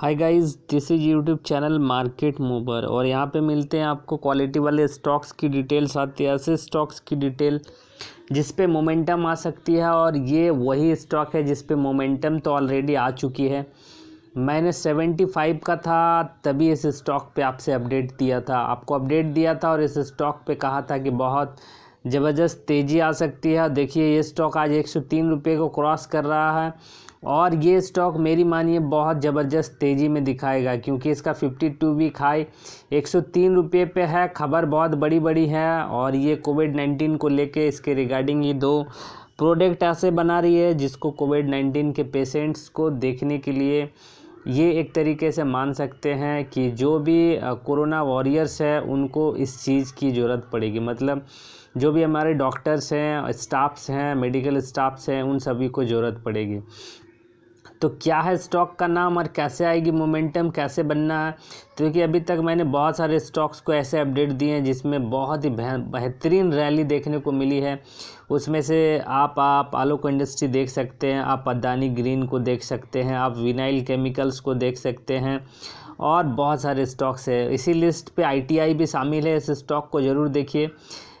hi guys this is YouTube channel market mover और यहाँ पे मिलते हैं आपको क्वालिटी वाले स्टॉक्स की डिटेल साथ ही ऐसे स्टॉक्स की डिटेल जिस पे मोमेंटम आ सकती है और ये वही स्टॉक है जिस पे मोमेंटम तो ऑलरेडी आ चुकी है मैंने सेवेंटी फाइव का था तभी इस स्टॉक पे आपसे अपडेट दिया था आपको अपडेट दिया था और इस स्टॉक पर कहा था कि बहुत ज़बरदस्त तेज़ी आ सकती है देखिए ये स्टॉक आज एक सौ तीन रुपये को क्रॉस कर रहा है और ये स्टॉक मेरी मानिए बहुत ज़बरदस्त तेज़ी में दिखाएगा क्योंकि इसका फिफ्टी टू वीक हाई एक सौ तीन रुपये पे है खबर बहुत बड़ी बड़ी है और ये कोविड नाइन्टीन को लेके इसके रिगार्डिंग ये दो प्रोडक्ट ऐसे बना रही है जिसको कोविड नाइन्टीन के पेशेंट्स को देखने के लिए ये एक तरीके से मान सकते हैं कि जो भी कोरोना वॉरियर्स है उनको इस चीज़ की ज़रूरत पड़ेगी मतलब जो भी हमारे डॉक्टर्स हैं स्टाफ्स हैं मेडिकल स्टाफ्स हैं उन सभी को ज़रूरत पड़ेगी तो क्या है स्टॉक का नाम और कैसे आएगी मोमेंटम कैसे बनना है क्योंकि तो अभी तक मैंने बहुत सारे स्टॉक्स को ऐसे अपडेट दिए हैं जिसमें बहुत ही बेहतरीन रैली देखने को मिली है उसमें से आप आप आलोक इंडस्ट्री देख सकते हैं आप अदानी ग्रीन को देख सकते हैं आप विनाइल केमिकल्स को देख सकते हैं और बहुत सारे स्टॉक्स है इसी लिस्ट पर आई भी शामिल है इस स्टॉक को ज़रूर देखिए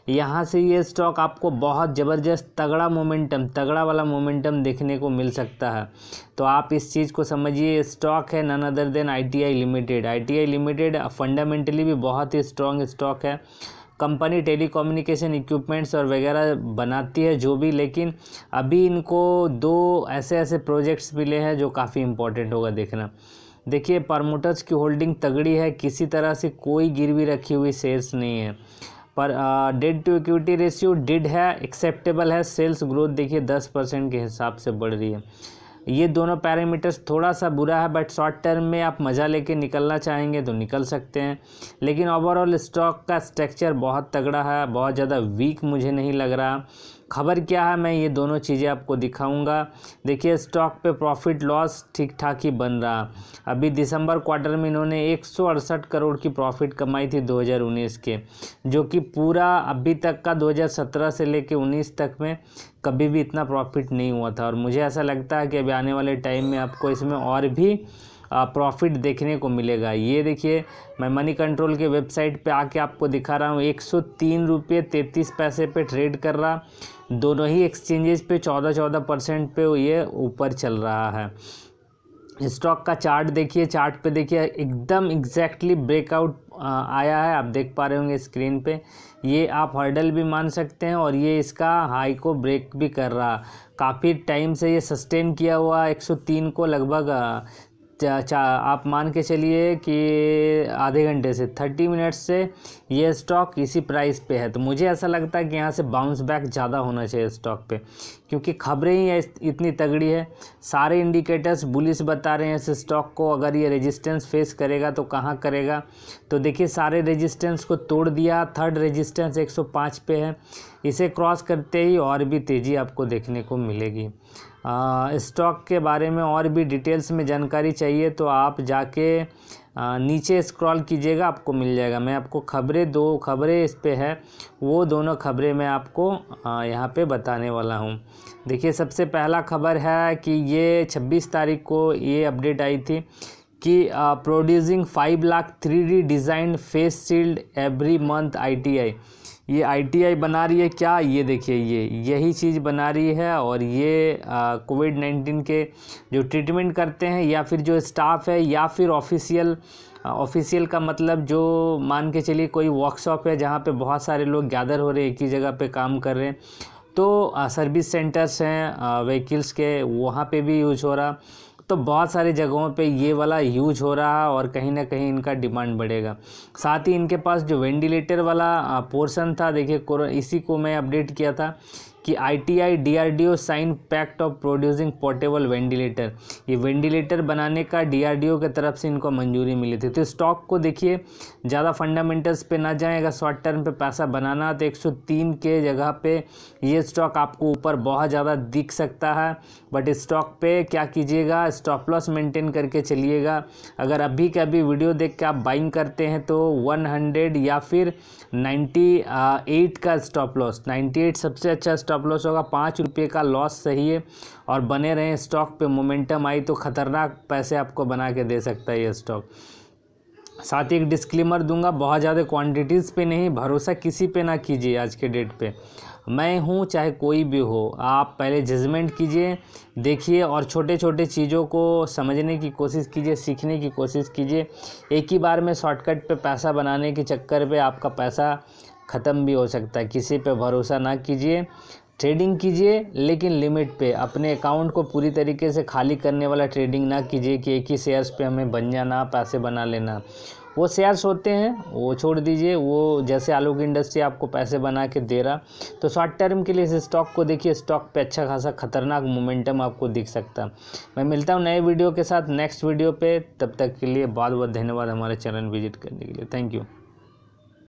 यहाँ से ये स्टॉक आपको बहुत ज़बरदस्त तगड़ा मोमेंटम तगड़ा वाला मोमेंटम देखने को मिल सकता है तो आप इस चीज़ को समझिए स्टॉक है none other than ITI limited ITI limited fundamentally भी बहुत ही स्ट्रॉन्ग स्टॉक है कंपनी टेलीकम्युनिकेशन इक्विपमेंट्स और वगैरह बनाती है जो भी लेकिन अभी इनको दो ऐसे ऐसे प्रोजेक्ट्स मिले हैं जो काफ़ी इंपॉर्टेंट होगा देखना देखिए परमोटर्स की होल्डिंग तगड़ी है किसी तरह से कोई गिरवी रखी हुई शेयर्स नहीं है पर डेड टू इक्विटी रेशियो डिड है एक्सेप्टेबल है सेल्स ग्रोथ देखिए दस परसेंट के हिसाब से बढ़ रही है ये दोनों पैरामीटर्स थोड़ा सा बुरा है बट शॉर्ट टर्म में आप मज़ा लेके निकलना चाहेंगे तो निकल सकते हैं लेकिन ओवरऑल स्टॉक का स्ट्रक्चर बहुत तगड़ा है बहुत ज़्यादा वीक मुझे नहीं लग रहा खबर क्या है मैं ये दोनों चीज़ें आपको दिखाऊंगा देखिए स्टॉक पे प्रॉफिट लॉस ठीक ठाक ही बन रहा अभी दिसंबर क्वार्टर में इन्होंने एक करोड़ की प्रॉफिट कमाई थी 2019 के जो कि पूरा अभी तक का 2017 से लेके 19 तक में कभी भी इतना प्रॉफिट नहीं हुआ था और मुझे ऐसा लगता है कि अभी आने वाले टाइम में आपको इसमें और भी प्रॉफिट देखने को मिलेगा ये देखिए मैं मनी कंट्रोल के वेबसाइट पे आके आपको दिखा रहा हूँ एक सौ तीन रुपये तैंतीस पैसे पे ट्रेड कर रहा दोनों ही एक्सचेंजेस पे चौदह चौदह परसेंट पे ये ऊपर चल रहा है स्टॉक का चार्ट देखिए चार्ट पे देखिए एकदम एग्जैक्टली ब्रेकआउट आया है आप देख पा रहे होंगे स्क्रीन पे ये आप हर्डल भी मान सकते हैं और ये इसका हाई को ब्रेक भी कर रहा काफ़ी टाइम से ये सस्टेन किया हुआ 103 को लगभग आप मान के चलिए कि आधे घंटे से थर्टी मिनट से ये स्टॉक इसी प्राइस पे है तो मुझे ऐसा लगता है कि यहाँ से बाउंस बैक ज़्यादा होना चाहिए स्टॉक पे क्योंकि खबरें ही इतनी तगड़ी है सारे इंडिकेटर्स बुलिस बता रहे हैं इस स्टॉक को अगर ये रेजिस्टेंस फेस करेगा तो कहाँ करेगा तो देखिए सारे रेजिस्टेंस को तोड़ दिया थर्ड रेजिस्टेंस 105 पे है इसे क्रॉस करते ही और भी तेज़ी आपको देखने को मिलेगी स्टॉक के बारे में और भी डिटेल्स में जानकारी चाहिए तो आप जाके नीचे स्क्रॉल कीजिएगा आपको मिल जाएगा मैं आपको खबरें दो खबरें इस पर है वो दोनों खबरें मैं आपको यहाँ पे बताने वाला हूँ देखिए सबसे पहला खबर है कि ये 26 तारीख को ये अपडेट आई थी कि producing five lakh three D design face shield every month ITI ये आईटीआई बना रही है क्या ये देखिए ये यही चीज़ बना रही है और ये कोविड नाइन्टीन के जो ट्रीटमेंट करते हैं या फिर जो स्टाफ है या फिर ऑफिशियल ऑफिशियल का मतलब जो मान के चलिए कोई वर्कशॉप है जहाँ पे बहुत सारे लोग गैदर हो रहे हैं एक ही जगह पे काम कर रहे हैं तो सर्विस सेंटर्स हैं व्हीकल्स के वहाँ पे भी यूज हो रहा तो बहुत सारी जगहों पे ये वाला यूज हो रहा है और कहीं ना कहीं इनका डिमांड बढ़ेगा साथ ही इनके पास जो वेंटिलेटर वाला पोर्सन था देखिए इसी को मैं अपडेट किया था कि ITI DRDO sign pact of producing portable ventilator ये वेंटिलेटर बनाने का डीआरडीओ की तरफ से इनको मंजूरी मिली थी तो स्टॉक को देखिए ज़्यादा फंडामेंटल्स पे ना जाए अगर शॉर्ट टर्म पे पैसा बनाना तो 103 के जगह पे ये स्टॉक आपको ऊपर बहुत ज़्यादा दिख सकता है बट स्टॉक पे क्या कीजिएगा स्टॉप लॉस मेंटेन करके चलिएगा अगर अभी के अभी वीडियो देख के आप बाइंग करते हैं तो वन या फिर नाइन्टी का स्टॉप लॉस नाइन्टी सबसे अच्छा स्टॉप लॉस होगा पाँच रुपये का लॉस सही है और बने रहें स्टॉक पे मोमेंटम आई तो ख़तरनाक पैसे आपको बना के दे सकता है ये स्टॉक साथ ही एक डिस्क्लेमर दूंगा बहुत ज़्यादा क्वांटिटीज़ पे नहीं भरोसा किसी पे ना कीजिए आज के डेट पे मैं हूँ चाहे कोई भी हो आप पहले जजमेंट कीजिए देखिए और छोटे छोटे चीज़ों को समझने की कोशिश कीजिए सीखने की कोशिश कीजिए एक ही बार में शॉर्टकट पे पैसा बनाने के चक्कर पे आपका पैसा ख़त्म भी हो सकता है किसी पे भरोसा ना कीजिए ट्रेडिंग कीजिए लेकिन लिमिट पे अपने अकाउंट को पूरी तरीके से खाली करने वाला ट्रेडिंग ना कीजिए कि एक ही शेयर्स पे हमें बन जाना पैसे बना लेना वो शेयर्स होते हैं वो छोड़ दीजिए वो जैसे आलोक इंडस्ट्री आपको पैसे बना के दे रहा तो शॉर्ट टर्म के लिए इस स्टॉक को देखिए स्टॉक पे अच्छा खासा खतरनाक मोमेंटम आपको दिख सकता मैं मिलता हूँ नए वीडियो के साथ नेक्स्ट वीडियो पे तब तक के लिए बहुत बहुत धन्यवाद हमारे चैनल विजिट करने के लिए थैंक यू